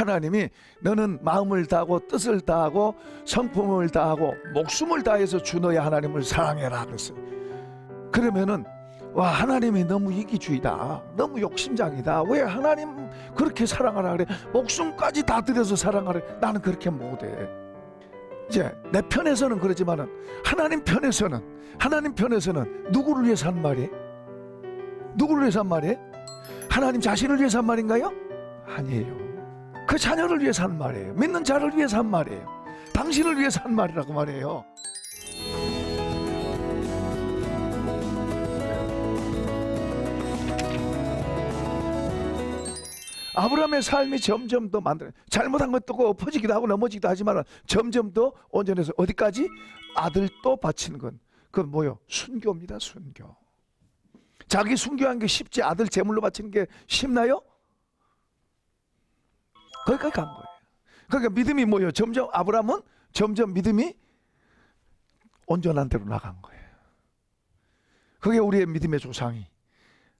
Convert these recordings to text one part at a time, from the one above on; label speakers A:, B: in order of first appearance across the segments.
A: 하나님이 너는 마음을 다하고 뜻을 다하고 성품을 다하고 목숨을 다해서 주 너의 하나님을 사랑해라 그랬어요. 그러면은 와 하나님이 너무 이기주의다 너무 욕심장이다 왜 하나님 그렇게 사랑하라 그래 목숨까지 다 들여서 사랑하래 나는 그렇게 못해 이제 내 편에서는 그러지만은 하나님 편에서는 하나님 편에서는 누구를 위해서 한 말이 누구를 위해서 한 말이 하나님 자신을 위해서 한 말인가요 아니에요 그 자녀를 위해서 한 말이에요. 믿는 자를 위해서 한 말이에요. 당신을 위해서 한 말이라고 말해요. 아브라함의 삶이 점점 더 만들어 잘못한 것도 고퍼지기도 하고 넘어지기도 하지만 점점 더 온전해서 어디까지 아들 또 바친 건 그건 뭐요 순교입니다 순교 자기 순교한 게 쉽지 아들 제물로 바치는 게 쉽나요? 거기까지 간 거예요. 그러니까 믿음이 뭐예요? 점점 아브라함은 점점 믿음이 온전한 대로 나간 거예요. 그게 우리의 믿음의 조상이.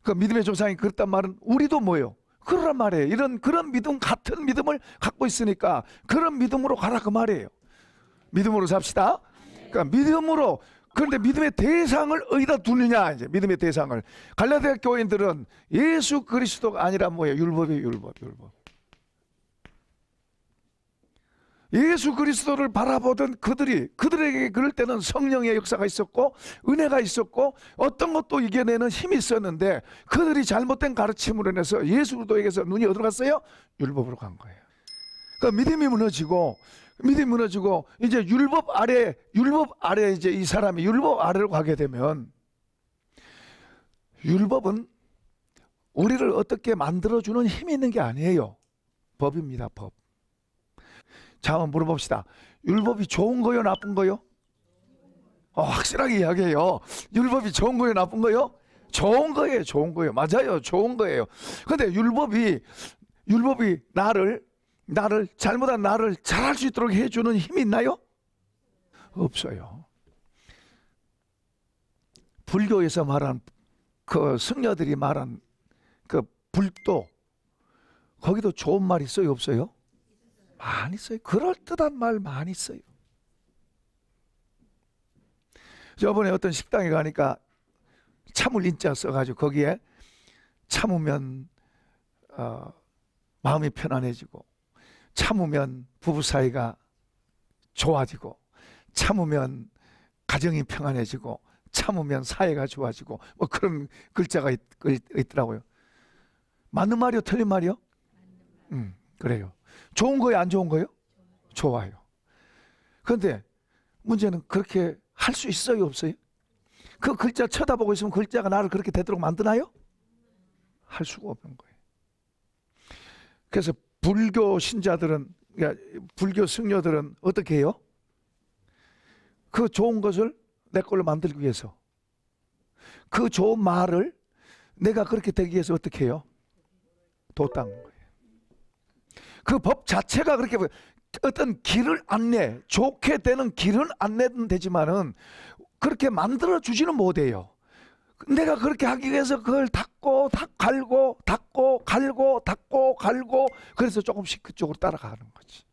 A: 그 믿음의 조상이 그렇단 말은 우리도 뭐예요? 그러란 말이에요. 이런 그런 믿음 같은 믿음을 갖고 있으니까 그런 믿음으로 가라 그 말이에요. 믿음으로 삽시다. 그러니까 믿음으로 그런데 믿음의 대상을 어디다 두느냐 이제 믿음의 대상을 갈라디아 교인들은 예수 그리스도가 아니라 뭐예요? 율법이 율법, 율법. 예수 그리스도를 바라보던 그들이 그들에게 그럴 때는 성령의 역사가 있었고 은혜가 있었고 어떤 것도 이겨내는 힘이 있었는데 그들이 잘못된 가르침으로 인해서 예수 그리스도에게서 눈이 어디로 갔어요? 율법으로 간 거예요. 그러니까 믿음이 무너지고 믿음이 무너지고 이제 율법 아래 율법 아래 이제 이 사람이 율법 아래로 가게 되면 율법은 우리를 어떻게 만들어 주는 힘이 있는 게 아니에요. 법입니다, 법. 자, 한번 물어봅시다. 율법이 좋은 거요, 나쁜 거요? 어, 확실하게 이야기해요. 율법이 좋은 거요, 나쁜 거요? 좋은 거예요, 좋은 거예요. 맞아요, 좋은 거예요. 근데 율법이 율법이 나를 나를 잘못한 나를 잘할 수 있도록 해주는 힘이 있나요? 없어요. 불교에서 말한 그 승려들이 말한 그 불도 거기도 좋은 말 있어요 없어요? 많이 써요. 그럴듯한 말 많이 써요. 저번에 어떤 식당에 가니까 참을 인자 써가지고 거기에 참으면 어, 마음이 편안해지고 참으면 부부 사이가 좋아지고 참으면 가정이 평안해지고 참으면 사회가 좋아지고 뭐 그런 글자가 있, 더라고요 맞는 말이요? 틀린 말이요? 음, 그래요. 좋은 거예요, 안 좋은 거예요? 좋아요. 그런데 문제는 그렇게 할 수 있어요, 없어요? 그 글자 쳐다보고 있으면 글자가 나를 그렇게 되도록 만드나요? 할 수가 없는 거예요. 그래서 불교 신자들은, 그러니까 불교 승려들은 어떻게 해요? 그 좋은 것을 내 걸로 만들기 위해서. 그 좋은 말을 내가 그렇게 되기 위해서 어떻게 해요? 도땅 그법 자체가 그렇게 어떤 길을 안내 좋게 되는 길은 안내는 되지만은 그렇게 만들어 주지는 못해요. 내가 그렇게 하기 위해서 그걸 닦고 닦 갈고 닦고 갈고 닦고 갈고 그래서 조금씩 그쪽으로 따라가는 거지.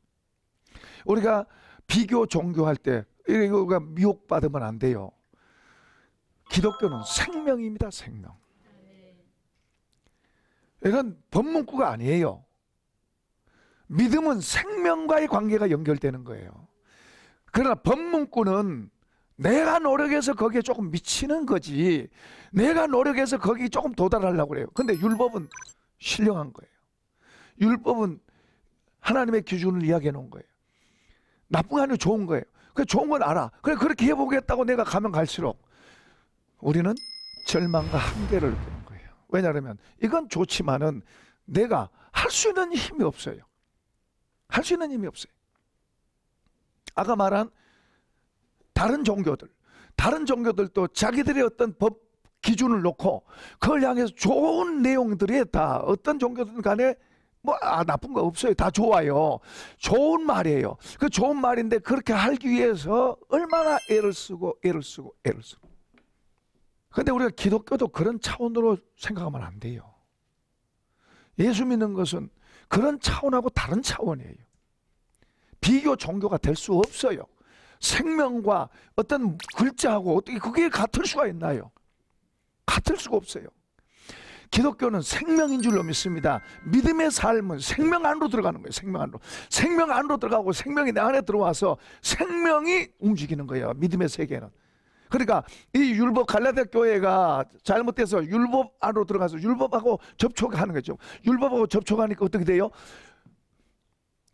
A: 우리가 비교 종교할 때 이거 가 미혹받으면 안 돼요. 기독교는 생명입니다. 생명. 이건 법문구가 아니에요. 믿음은 생명과의 관계가 연결되는 거예요. 그러나 법문꾼은 내가 노력해서 거기에 조금 미치는 거지. 내가 노력해서 거기 조금 도달하려고 그래요. 근데 율법은 신령한 거예요. 율법은 하나님의 기준을 이야기해 놓은 거예요. 나쁜 게 아니라 좋은 거예요. 그 좋은 건 알아. 그래 그렇게 해보겠다고 내가 가면 갈수록 우리는 절망과 한계를 느는 거예요. 왜냐하면 이건 좋지만은 내가 할 수 있는 힘이 없어요. 할수 있는 힘이 없어요. 아까 말한 다른 종교들, 다른 종교들도 자기들의 어떤 법 기준을 놓고 그걸 향해서 좋은 내용들이 다 어떤 종교든 간에 뭐 아, 나쁜 거 없어요. 다 좋아요. 좋은 말이에요. 그 좋은 말인데 그렇게 하기 위해서 얼마나 애를 쓰고 애를 쓰고 애를 쓰고. 근데 우리가 기독교도 그런 차원으로 생각하면 안 돼요. 예수 믿는 것은 그런 차원하고 다른 차원이에요. 비교 종교가 될 수 없어요. 생명과 어떤 글자하고 어떻게 그게 같을 수가 있나요? 같을 수가 없어요. 기독교는 생명인 줄로 믿습니다. 믿음의 삶은 생명 안으로 들어가는 거예요. 생명 안으로. 생명 안으로 들어가고 생명이 내 안에 들어와서 생명이 움직이는 거예요. 믿음의 세계는. 그러니까 이 율법 갈라디아 교회가 잘못돼서 율법 안으로 들어가서 율법하고 접촉하는 거죠. 율법하고 접촉하니까 어떻게 돼요?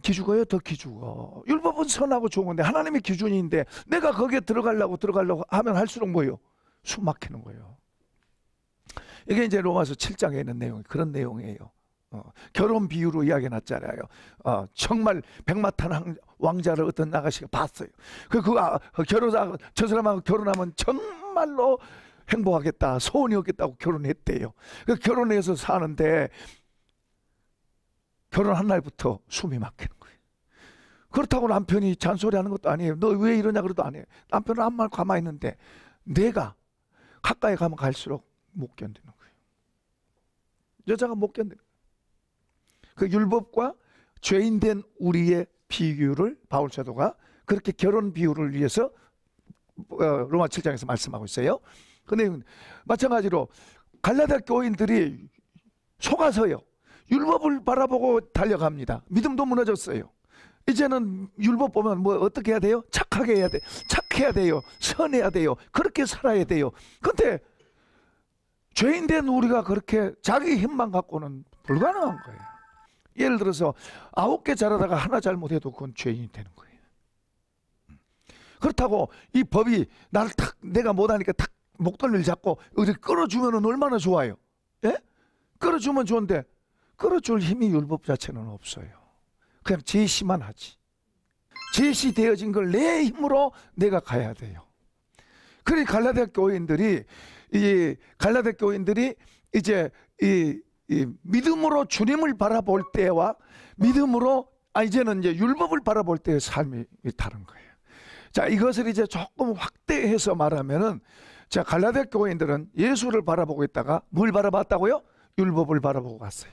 A: 기죽어요, 더 기죽어. 율법은 선하고 좋은 건데 하나님의 기준인데 내가 거기에 들어가려고 들어가려고 하면 할수록 뭐예요? 숨 막히는 거예요. 이게 이제 로마서 7장에 있는 내용, 이 그런 내용이에요. 어, 결혼 비유로 이야기 났잖아요. 어, 정말 백마탄 왕자를 어떤 나가씨가 봤어요. 그, 그, 아, 그 결혼하고, 저 사람하고 결혼하면 정말로 행복하겠다, 소원이었겠다고 결혼했대요. 그 결혼해서 사는데 결혼한 날부터 숨이 막히는 거예요. 그렇다고 남편이 잔소리 하는 것도 아니에요. 너 왜 이러냐 그래도 아니에요. 남편은 아무 말 가만히 있는데 내가 가까이 가면 갈수록 못 견디는 거예요. 여자가 못 견디는 거예요. 그 율법과 죄인된 우리의 비유를 바울 사도가 그렇게 결혼 비유를 위해서 어, 로마 7장에서 말씀하고 있어요. 근데 그 마찬가지로 갈라다 교인들이 속아서요. 율법을 바라보고 달려갑니다. 믿음도 무너졌어요. 이제는 율법 보면 뭐 어떻게 해야 돼요? 착하게 해야 돼. 착해야 돼요. 선해야 돼요. 그렇게 살아야 돼요. 근데 죄인된 우리가 그렇게 자기 힘만 갖고는 불가능한 거예요. 예를 들어서 아홉 개 잘하다가 하나 잘못해도 그건 죄인이 되는 거예요. 음. 그렇다고 이 법이 나를 탁 내가 못하니까 탁 목덜미를 잡고 어디 끌어주면 얼마나 좋아요. 예? 끌어주면 좋은데 끌어줄 힘이 율법 자체는 없어요. 그냥 제시만 하지. 제시되어진 걸 내 힘으로 내가 가야 돼요. 그러니 갈라디아 교인들이 이 갈라디아 교인들이 이제 이 믿음으로 주님을 바라볼 때와 믿음으로 아 이제는 이제 율법을 바라볼 때의 삶이 다른 거예요. 자 이것을 이제 조금 확대해서 말하면은 자 갈라디아 교인들은 예수를 바라보고 있다가 뭘 바라봤다고요? 율법을 바라보고 갔어요.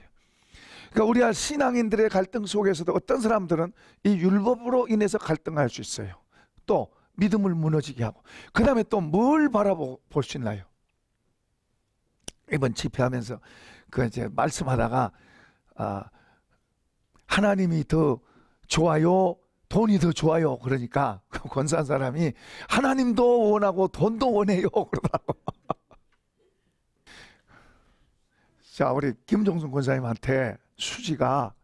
A: 그러니까 우리가 신앙인들의 갈등 속에서도 어떤 사람들은 이 율법으로 인해서 갈등할 수 있어요. 또 믿음을 무너지게 하고 그 다음에 또 뭘 바라볼 수 있나요? 이번 집회하면서 그 이제 말씀하다가 아 하나님이 더 좋아요. 돈이 더 좋아요. 그러니까 권사한 사람이 하나님도 원하고 돈도 원해요. 그러더라고. 자, 우리 김종순 권사님한테 수지가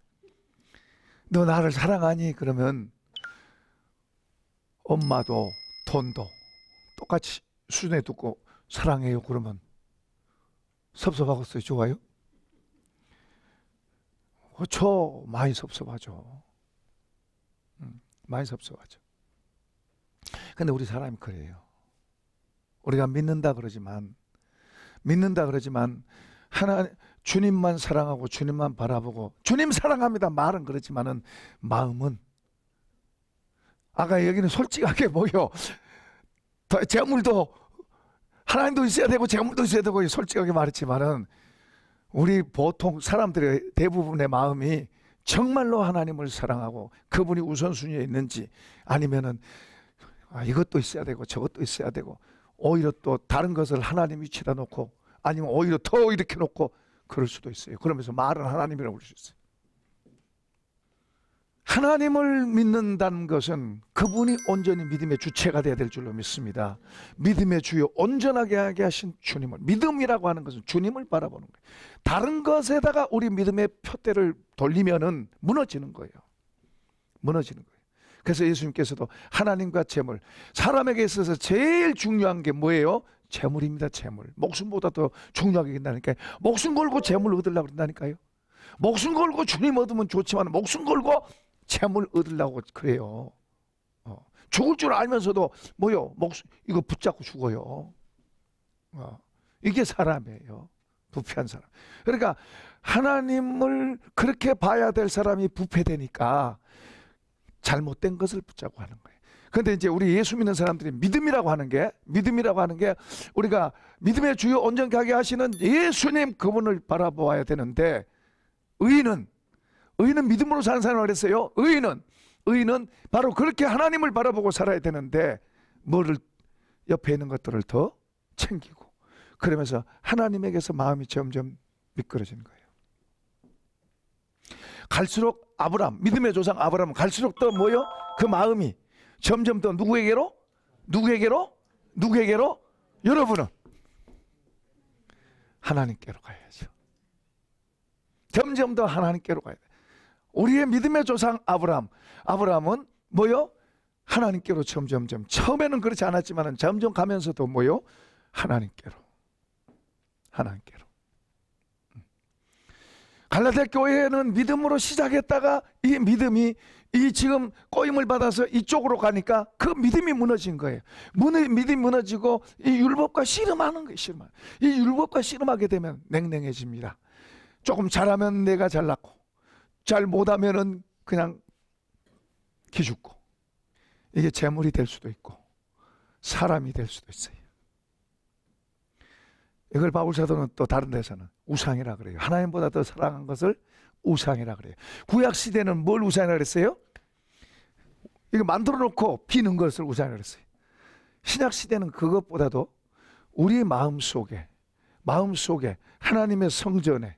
A: 너 나를 사랑하니? 그러면 엄마도 돈도 똑같이 수준에 두고 사랑해요. 그러면 섭섭하겠어요. 좋아요? 그렇 어, 많이 섭섭하죠. 음, 많이 섭섭하죠. 근데 우리 사람이 그래요. 우리가 믿는다 그러지만 믿는다 그러지만 하나 님 주님만 사랑하고 주님만 바라보고 주님 사랑합니다 말은 그렇지만은 마음은 아까 여기는 솔직하게 보여 재물도 하나님도 있어야 되고 재물도 있어야 되고 솔직하게 말했지만은 우리 보통 사람들의 대부분의 마음이 정말로 하나님을 사랑하고 그분이 우선순위에 있는지 아니면은 아, 이것도 있어야 되고 저것도 있어야 되고 오히려 또 다른 것을 하나님 위치에다 놓고 아니면 오히려 더 이렇게 놓고 그럴 수도 있어요. 그러면서 말은 하나님이라고 부를 수 있어요. 하나님을 믿는다는 것은 그분이 온전히 믿음의 주체가 되어야 될 줄로 믿습니다. 믿음의 주요 온전하게 하게 하신 주님을 믿음이라고 하는 것은 주님을 바라보는 거예요. 다른 것에다가 우리 믿음의 표대를 돌리면은 무너지는 거예요. 무너지는 거예요. 그래서 예수님께서도 하나님과 재물 사람에게 있어서 제일 중요한 게 뭐예요? 재물입니다. 재물. 목숨보다 더 중요하게 된다니까요. 목숨 걸고 재물 얻으려고 그런다니까요. 목숨 걸고 주님 얻으면 좋지만 목숨 걸고 재물 얻으려고 그래요. 어. 죽을 줄 알면서도 뭐요? 목 이거 붙잡고 죽어요. 어. 이게 사람이에요. 부패한 사람. 그러니까 하나님을 그렇게 봐야 될 사람이 부패되니까 잘못된 것을 붙잡고 하는 거예요. 근데 이제 우리 예수 믿는 사람들이 믿음이라고 하는 게 믿음이라고 하는 게 우리가 믿음의 주요 온전하게 하시는 예수님 그분을 바라보아야 되는데 의인은 의인은 믿음으로 사는 사람이라고 그랬어요. 의인은 의인은 바로 그렇게 하나님을 바라보고 살아야 되는데 뭐를 옆에 있는 것들을 더 챙기고 그러면서 하나님에게서 마음이 점점 미끄러지는 거예요. 갈수록 아브람 믿음의 조상 아브람은 갈수록 더 뭐요? 그 마음이 점점 더 누구에게로 누구에게로 누구에게로 여러분은 하나님께로 가야죠. 점점 더 하나님께로 가야 돼요. 우리의 믿음의 조상 아브라함아브라함은 뭐요? 하나님께로 점점점 처음에는 그렇지 않았지만 점점 가면서도 뭐요? 하나님께로. 하나님께로. 음. 갈라데 교회는 믿음으로 시작했다가 이 믿음이 이 지금 꼬임을 받아서 이쪽으로 가니까 그 믿음이 무너진 거예요. 무너, 믿음이 무너지고 이 율법과 씨름하는 거예요. 씨름이 율법과 씨름하게 되면 냉랭해집니다. 조금 잘하면 내가 잘났고 잘 못하면은 그냥 기죽고 이게 재물이 될 수도 있고 사람이 될 수도 있어요. 이걸 바울 사도는 또 다른 데서는 우상이라 그래요. 하나님보다 더 사랑한 것을 우상이라 그래요. 구약 시대는 뭘 우상이라 그랬어요? 이거 만들어 놓고 비는 것을 우상이라 그랬어요. 신약 시대는 그것보다도 우리 마음 속에 마음 속에 하나님의 성전에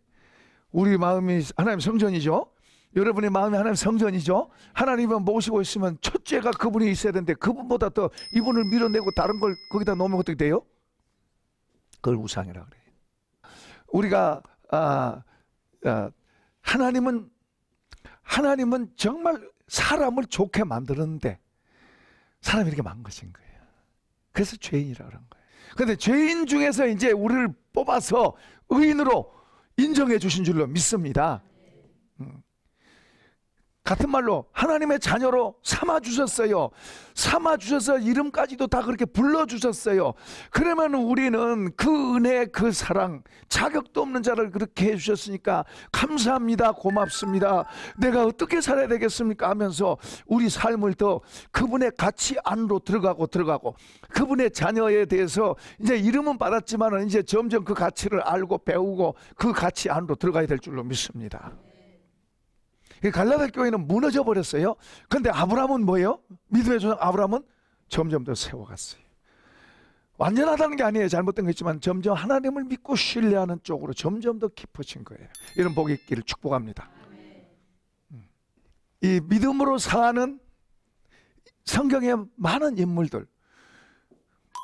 A: 우리 마음이 하나님 성전이죠. 여러분의 마음이 하나님 성전이죠. 하나님만 모시고 있으면 첫째가 그분이 있어야 되는데 그분보다 더 이분을 밀어내고 다른 걸 거기다 놓으면 어떻게 돼요? 그걸 우상이라 그래요. 우리가 아, 아, 하나님은 하나님은 정말 사람을 좋게 만드는데 사람이 이렇게 망가진 거예요. 그래서 죄인이라 그런 거예요. 근데 죄인 중에서 이제 우리를 뽑아서 의인으로 인정해 주신 줄로 믿습니다. 같은 말로 하나님의 자녀로 삼아 주셨어요. 삼아 주셔서 이름까지도 다 그렇게 불러 주셨어요. 그러면 우리는 그 은혜, 그 사랑, 자격도 없는 자를 그렇게 해 주셨으니까 감사합니다. 고맙습니다. 내가 어떻게 살아야 되겠습니까? 하면서 우리 삶을 더 그분의 가치 안으로 들어가고 들어가고 그분의 자녀에 대해서 이제 이름은 받았지만은 이제 점점 그 가치를 알고 배우고 그 가치 안으로 들어가야 될 줄로 믿습니다. 갈라데 교회는 무너져 버렸어요. 근데 아브라함은 뭐예요? 믿음의 조상 아브라함은 점점 더 세워갔어요. 완전하다는 게 아니에요. 잘못된 거지만 점점 하나님을 믿고 신뢰하는 쪽으로 점점 더 깊어진 거예요. 이런 복이 있기 축복합니다. 음. 이 믿음으로 사는 성경의 많은 인물들.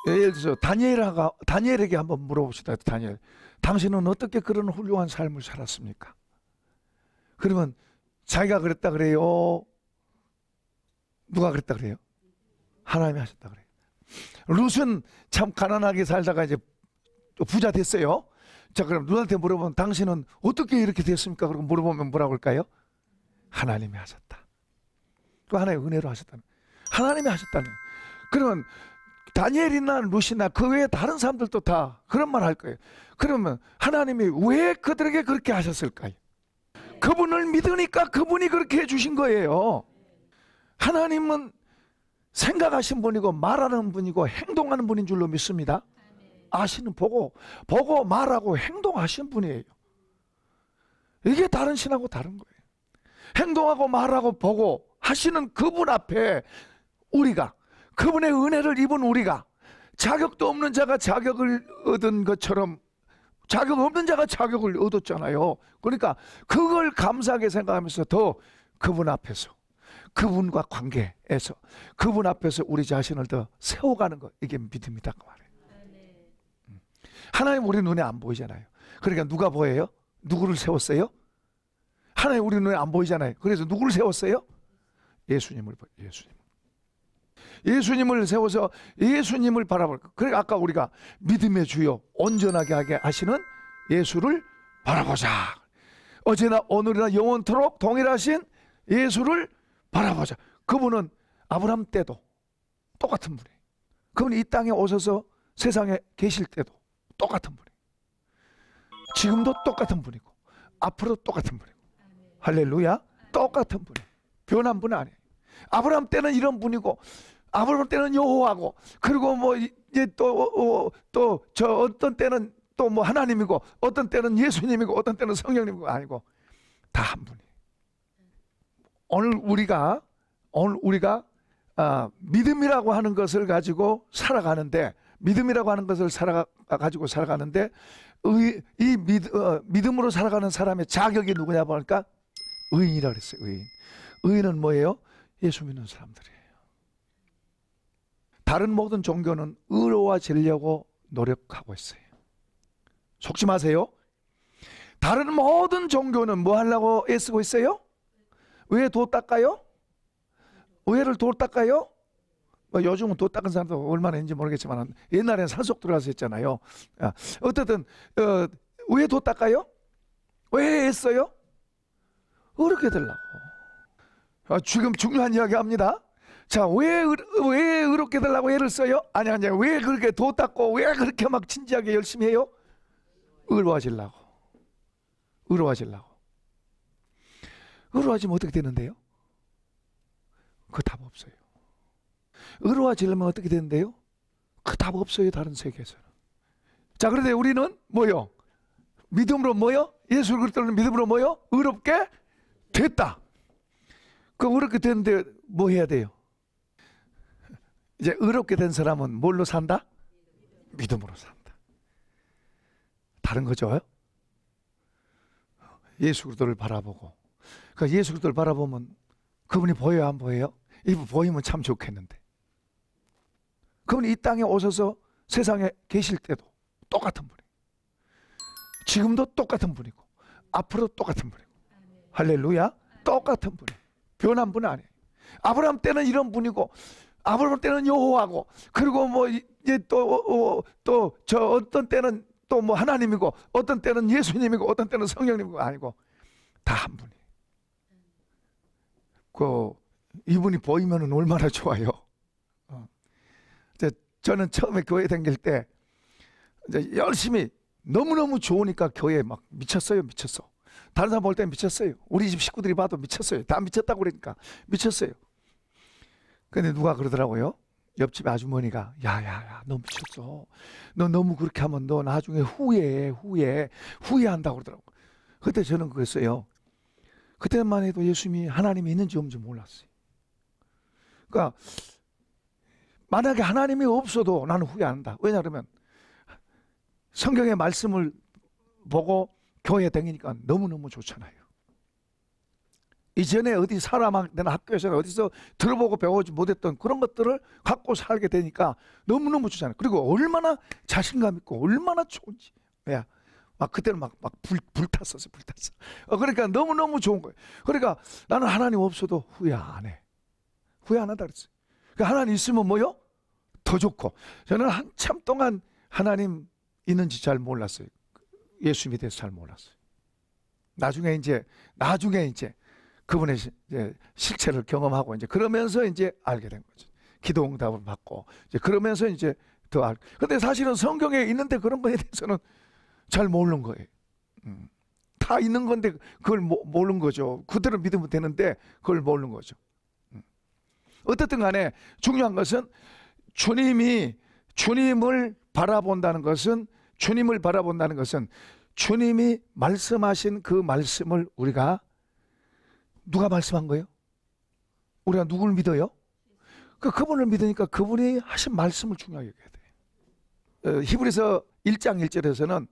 A: 예를 들어서 다니엘하가, 다니엘에게 한번 물어봅시다. 다니엘. 당신은 어떻게 그런 훌륭한 삶을 살았습니까? 그러면 자기가 그랬다 그래요? 누가 그랬다 그래요? 하나님이 하셨다 그래요. 룻은 참 가난하게 살다가 이제 부자 됐어요. 자, 그럼 룻한테 물어보면 당신은 어떻게 이렇게 됐습니까? 그러고 물어보면 뭐라고 할까요? 하나님이 하셨다. 그 하나의 은혜로 하셨다 하나님이 하셨다 그러면 다니엘이나 루시나 그 외에 다른 사람들도 다 그런 말 할 거예요. 그러면 하나님이 왜 그들에게 그렇게 하셨을까요? 그분을 믿으니까 그분이 그렇게 해주신 거예요. 하나님은 생각하신 분이고 말하는 분이고 행동하는 분인 줄로 믿습니다. 아시는 보고 보고 말하고 행동하신 분이에요. 이게 다른 신하고 다른 거예요. 행동하고 말하고 보고 하시는 그분 앞에 우리가 그분의 은혜를 입은 우리가 자격도 없는 자가 자격을 얻은 것처럼 자격 없는 자가 자격을 얻었잖아요. 그러니까 그걸 감사하게 생각하면서 더 그분 앞에서 그분과 관계에서 그분 앞에서 우리 자신을 더 세워가는 것 이게 믿음이다 그 말이에요. 음. 하나님 우리 눈에 안 보이잖아요. 그러니까 누가 보여요? 누구를 세웠어요? 하나님 우리 눈에 안 보이잖아요. 그래서 누구를 세웠어요? 예수님을 예수님. 예수님을 세워서 예수님을 바라볼 것. 그래 아까 우리가 믿음의 주요 온전하게 하게 하시는 예수를 바라보자. 어제나 오늘이나 영원토록 동일하신 예수를 바라보자. 그분은 아브라함 때도 똑같은 분이에요. 그분이 이 땅에 오셔서 세상에 계실 때도 똑같은 분이에요. 지금도 똑같은 분이고 앞으로 도 똑같은 분이고 할렐루야 똑같은 분이에요. 변한 분 아니에요. 아브라함 때는 이런 분이고 아무리 볼 때는 여호하고 그리고 뭐 이제 또또 어, 어, 저 어떤 때는 또 뭐 하나님이고 어떤 때는 예수님이고 어떤 때는 성령님이고 아니고 다 한 분이. 오늘 우리가 오늘 우리가 아, 믿음이라고 하는 것을 가지고 살아가는데 믿음이라고 하는 것을 살아 가지고 살아가는데 의, 이 믿, 어, 믿음으로 살아가는 사람의 자격이 누구냐 보니까 의인이라 그랬어요. 의인. 의인은 뭐예요? 예수 믿는 사람들이. 다른 모든 종교는 의로워지려고 노력하고 있어요. 속지 마세요. 다른 모든 종교는 뭐 하려고 애쓰고 있어요? 왜 도 닦아요? 의회를 도 닦아요? 뭐 요즘은 도 닦은 사람도 얼마나 있는지 모르겠지만 옛날에는 산속 들어가서 했잖아요. 아, 어쨌든 어, 왜도 닦아요? 왜 했어요? 어렵게 되려고. 아, 지금 중요한 이야기 합니다. 자, 왜, 왜 의롭게 달라고 애를 써요? 아니, 아니, 왜 그렇게 도 닦고, 왜 그렇게 막 진지하게 열심히 해요? 의로워하려고의로워하려고 의로워지면 어떻게 되는데요? 그 답 없어요. 의로워지려면 어떻게 되는데요? 그 답 없어요, 다른 세계에서는. 자, 그런데 우리는 뭐요? 믿음으로 뭐요? 예수 그리스도를 믿음으로 뭐요? 의롭게 됐다. 그 의롭게 됐는데 뭐 해야 돼요? 이제 의롭게 된 사람은 뭘로 산다? 믿음으로 산다. 다른 거죠? 예수 그리스도를 바라보고 그러니까 예수 그리스도를 바라보면 그분이 보여요, 안 보여요? 이분 보이면 참 좋겠는데. 그분이 이 땅에 오셔서 세상에 계실 때도 똑같은 분이. 지금도 똑같은 분이고 앞으로 도 똑같은 분이고 할렐루야. 똑같은 분이. 변한 분은 아니에요. 아브라함 때는 이런 분이고 아무볼 때는 여호하고 그리고 뭐 이제 또또 어, 어, 저 어떤 때는 또 뭐 하나님이고 어떤 때는 예수님이고 어떤 때는 성령님이고 아니고 다 한 분이. 그 이분이 보이면은 얼마나 좋아요. 어. 이제 저는 처음에 교회 다닐 때 이제 열심히 너무너무 좋으니까 교회에 막 미쳤어요, 미쳤어. 다른 사람 볼 때 미쳤어요. 우리 집 식구들이 봐도 미쳤어요. 다 미쳤다고 그러니까 미쳤어요. 근데 누가 그러더라고요. 옆집 아주머니가 야야야 너 미쳤어. 너 너무 그렇게 하면 너 나중에 후회해 후회 후회한다 그러더라고. 그때 저는 그랬어요. 그때만 해도 예수님이 하나님이 있는지 없는지 몰랐어요. 그러니까 만약에 하나님이 없어도 나는 후회한다. 왜냐하면 성경의 말씀을 보고 교회 다니니까 너무너무 좋잖아요. 이전에 어디 사람한테나 학교에서나 어디서 들어보고 배우지 못했던 그런 것들을 갖고 살게 되니까 너무너무 좋잖아요. 그리고 얼마나 자신감 있고 얼마나 좋은지. 야, 막 그때는 막, 막 불, 불탔었어, 불탔어. 어, 그러니까 너무너무 좋은 거예요. 그러니까 나는 하나님 없어도 후회 안 해. 후회 안 한다 그랬어요. 그러니까 하나님 있으면 뭐요? 더 좋고. 저는 한참 동안 하나님 있는지 잘 몰랐어요. 예수 님 믿어서 잘 몰랐어요. 나중에 이제, 나중에 이제 그분의 이제 실체를 경험하고 이제 그러면서 이제 알게 된 거죠. 기도 응답을 받고 이제 그러면서 이제 더 알. 근데 사실은 성경에 있는데 그런 거에 대해서는 잘 모르는 거예요. 음. 다 있는 건데 그걸 모, 모르는 거죠. 그대로 믿으면 되는데 그걸 모르는 거죠. 음. 어쨌든 간에 중요한 것은 주님이 주님을 바라본다는 것은 주님을 바라본다는 것은 주님이 말씀하신 그 말씀을 우리가 누가 말씀한 거예요? 우리가 누굴 믿어요? 그 그분을 믿으니까 그분이 하신 말씀을 중요하게 여겨야 돼요. 어, 히브리서 1장 1절에서는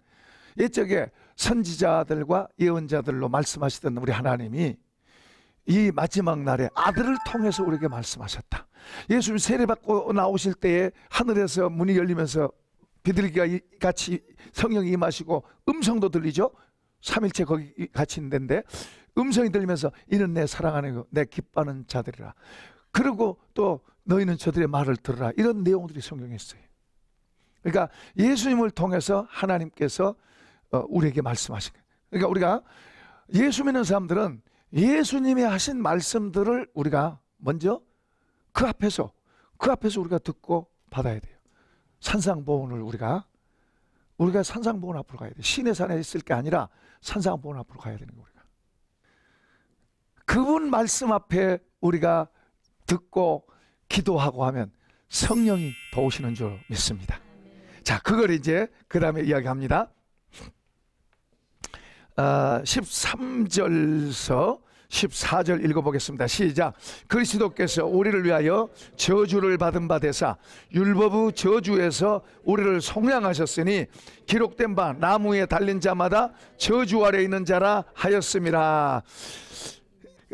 A: 옛적에 선지자들과 예언자들로 말씀하시던 우리 하나님이 이 마지막 날에 아들을 통해서 우리에게 말씀하셨다. 예수님 세례받고 나오실 때에 하늘에서 문이 열리면서 비둘기가 같이 성령이 임하시고 음성도 들리죠. 삼일째 거기 같이 있는데 음성이 들리면서 이는 내 사랑하는 내 기뻐하는 자들이라. 그리고 또 너희는 저들의 말을 들으라. 이런 내용들이 성경에 있어요. 그러니까 예수님을 통해서 하나님께서 어, 우리에게 말씀하신 거예요. 그러니까 우리가 예수 믿는 사람들은 예수님이 하신 말씀들을 우리가 먼저 그 앞에서 그 앞에서 우리가 듣고 받아야 돼요. 산상보훈을 우리가 우리가 산상보훈 앞으로 가야 돼. 신의 산에 있을 게 아니라 산상보훈 앞으로 가야 되는 거예요. 그분 말씀 앞에 우리가 듣고 기도하고 하면 성령이 도우시는 줄 믿습니다. 자, 그걸 이제 그 다음에 이야기합니다. 아, 13절서 14절 읽어보겠습니다. 시작. 그리스도께서 우리를 위하여 저주를 받은 바 되사 율법의 저주에서 우리를 속량하셨으니 기록된 바 나무에 달린 자마다 저주 아래 있는 자라 하였습니다.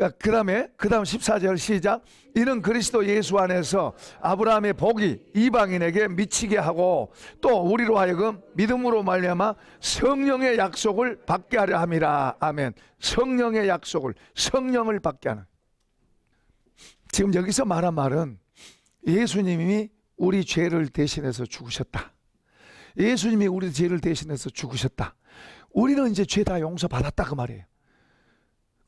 A: 그 그러니까 다음에 그 다음 14절 시작 이는 그리스도 예수 안에서 아브라함의 복이 이방인에게 미치게 하고 또 우리로 하여금 믿음으로 말려마 성령의 약속을 받게 하려 함이라 아멘 성령의 약속을 성령을 받게 하는 지금 여기서 말한 말은 예수님이 우리 죄를 대신해서 죽으셨다 예수님이 우리 죄를 대신해서 죽으셨다 우리는 이제 죄 다 용서받았다 그 말이에요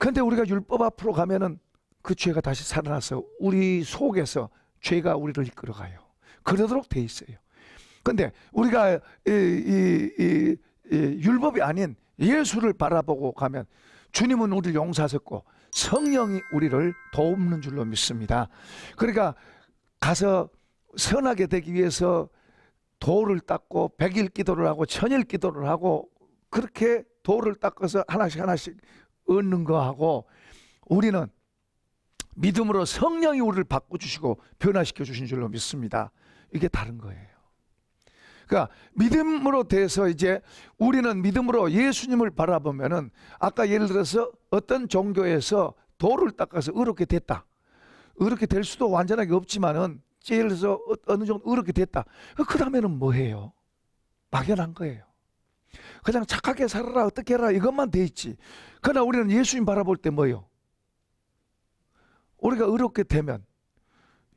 A: 근데 우리가 율법 앞으로 가면은 그 죄가 다시 살아나서 우리 속에서 죄가 우리를 이끌어가요. 그러도록 돼 있어요. 근데 우리가 이, 이, 이, 이 율법이 아닌 예수를 바라보고 가면 주님은 우리를 용서하셨고 성령이 우리를 도우는 줄로 믿습니다. 그러니까 가서 선하게 되기 위해서 도를 닦고 백일 기도를 하고 천일 기도를 하고 그렇게 도를 닦아서 하나씩 하나씩 얻는 거하고 우리는 믿음으로 성령이 우리를 바꿔주시고 변화시켜 주신 줄로 믿습니다. 이게 다른 거예요. 그러니까 믿음으로 돼서 이제 우리는 믿음으로 예수님을 바라보면은 아까 예를 들어서 어떤 종교에서 돌을 닦아서 의롭게 됐다. 의롭게 될 수도 완전하게 없지만은 예를 들어서 어, 어느 정도 의롭게 됐다. 그 다음에는 뭐 해요? 막연한 거예요. 그냥 착하게 살아라 어떻게 해라 이것만 돼 있지. 그러나 우리는 예수님 바라볼 때 뭐요? 예 우리가 어렵게 되면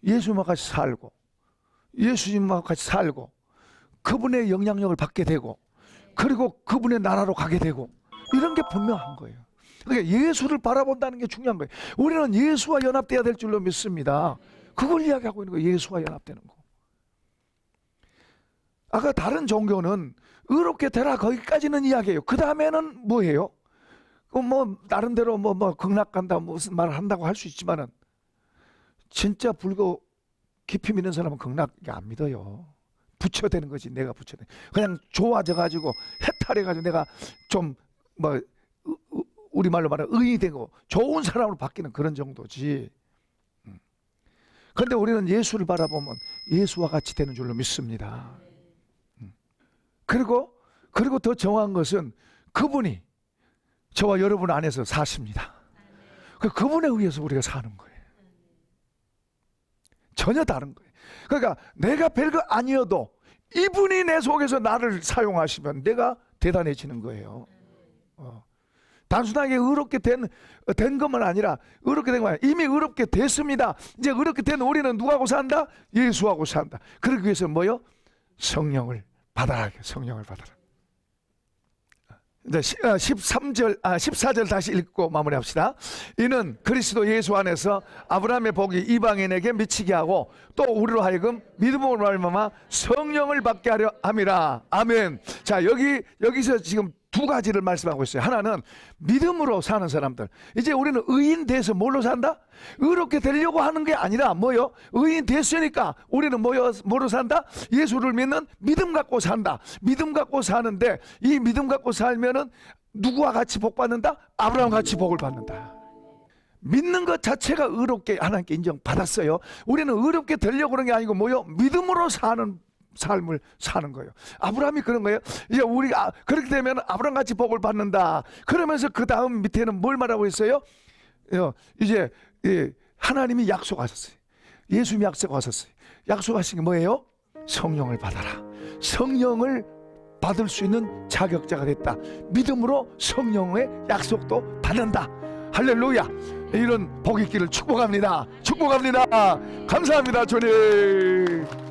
A: 예수님과 같이 살고 예수님과 같이 살고 그분의 영향력을 받게 되고 그리고 그분의 나라로 가게 되고 이런 게 분명한 거예요. 그러니까 예수를 바라본다는 게 중요한 거예요. 우리는 예수와 연합되어야될 줄로 믿습니다. 그걸 이야기하고 있는 거예요. 예수와 연합되는 거. 아까 다른 종교는 의롭게 되라 거기까지는 이야기예요. 그 다음에는 뭐예요? 그 뭐 나름대로 뭐뭐 극락간다 무슨 말을 한다고 할 수 있지만은 진짜 불교 깊이 믿는 사람은 극락이 안 믿어요. 부처되는 거지 내가 부처되 그냥 좋아져 가지고 해탈해 가지고 내가 좀 뭐 우리 말로 말하면 의이 되고 좋은 사람으로 바뀌는 그런 정도지. 음. 그런데 우리는 예수를 바라보면 예수와 같이 되는 줄로 믿습니다. 그리고 그리고 더정한 것은 그분이 저와 여러분 안에서 사십니다. 그 그분에 의해서 우리가 사는 거예요. 전혀 다른 거예요. 그러니까 내가 별거 아니어도 이분이 내 속에서 나를 사용하시면 내가 대단해지는 거예요. 어. 단순하게 의롭게 된, 된 것만 아니라 의롭게 된 거야. 이미 의롭게 됐습니다. 이제 의롭게 된 우리는 누구하고 산다? 예수하고 산다. 그러기 위해서 뭐요? 성령을 받아라. 성령을 받아라. 이제 13절, 어, 아, 14절 다시 읽고 마무리합시다. 이는 그리스도 예수 안에서 아브라함의 복이 이방인에게 미치게 하고 또 우리로 하여금 믿음으로 말암아 성령을 받게 하려 함이라. 아멘. 자, 여기 여기서 지금 두 가지를 말씀하고 있어요. 하나는 믿음으로 사는 사람들. 이제 우리는 의인 돼서 뭘로 산다? 의롭게 되려고 하는 게 아니라 뭐요? 의인 됐으니까 우리는 뭐요? 뭐로 산다? 예수를 믿는 믿음 갖고 산다. 믿음 갖고 사는데 이 믿음 갖고 살면은 누구와 같이 복 받는다? 아브라함 같이 복을 받는다. 믿는 것 자체가 의롭게 하나님께 인정받았어요. 우리는 의롭게 되려고 그런 게 아니고 뭐요? 믿음으로 사는 삶을 사는 거예요. 아브라함이 그런 거예요. 이제 우리 아, 그렇게 되면 아브라함 같이 복을 받는다. 그러면서 그 다음 밑에는 뭘 말하고 있어요? 어, 이제 하나님이 약속하셨어요. 예수님 약속하셨어요. 약속하신 게 뭐예요? 성령을 받아라. 성령을 받을 수 있는 자격자가 됐다. 믿음으로 성령의 약속도 받는다. 할렐루야. 이런 복이 기를 축복합니다. 축복합니다. 감사합니다, 주님.